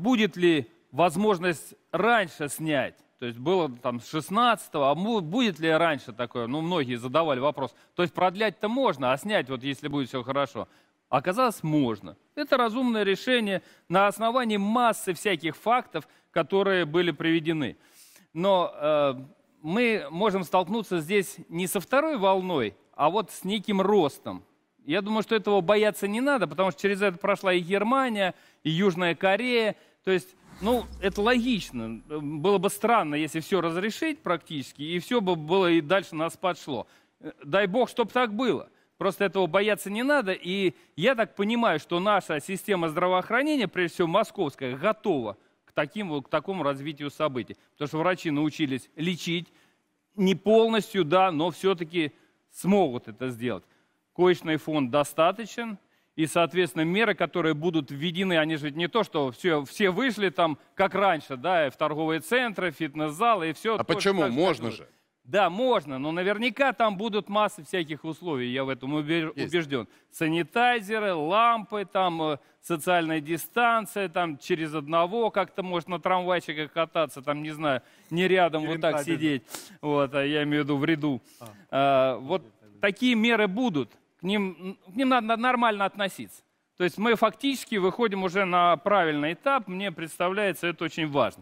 будет ли возможность раньше снять? То есть было там с 16 а будет ли раньше такое? Ну, многие задавали вопрос. То есть продлять-то можно, а снять, вот если будет все хорошо. Оказалось, можно. Это разумное решение на основании массы всяких фактов, которые были приведены. Но э, мы можем столкнуться здесь не со второй волной, а вот с неким ростом. Я думаю, что этого бояться не надо, потому что через это прошла и Германия, и Южная Корея, то есть, ну, это логично. Было бы странно, если все разрешить практически, и все бы было и дальше нас подшло. Дай бог, чтобы так было. Просто этого бояться не надо. И я так понимаю, что наша система здравоохранения, прежде всего московская, готова к, таким, к такому развитию событий. Потому что врачи научились лечить, не полностью, да, но все-таки смогут это сделать. Коечный фонд достаточен, и, соответственно, меры, которые будут введены, они же не то, что все, все вышли там, как раньше, да, в торговые центры, фитнес-залы и все. А почему? Так, можно же. Да, можно, но наверняка там будут массы всяких условий, я в этом убежден. Есть. Санитайзеры, лампы, там э, социальная дистанция, там через одного как-то можно на трамвайчиках кататься, там, не знаю, не рядом вот так сидеть. Вот, а я имею в виду в ряду. А, а вот такие меры будут к ним, к ним надо нормально относиться. То есть мы фактически выходим уже на правильный этап, мне представляется это очень важно.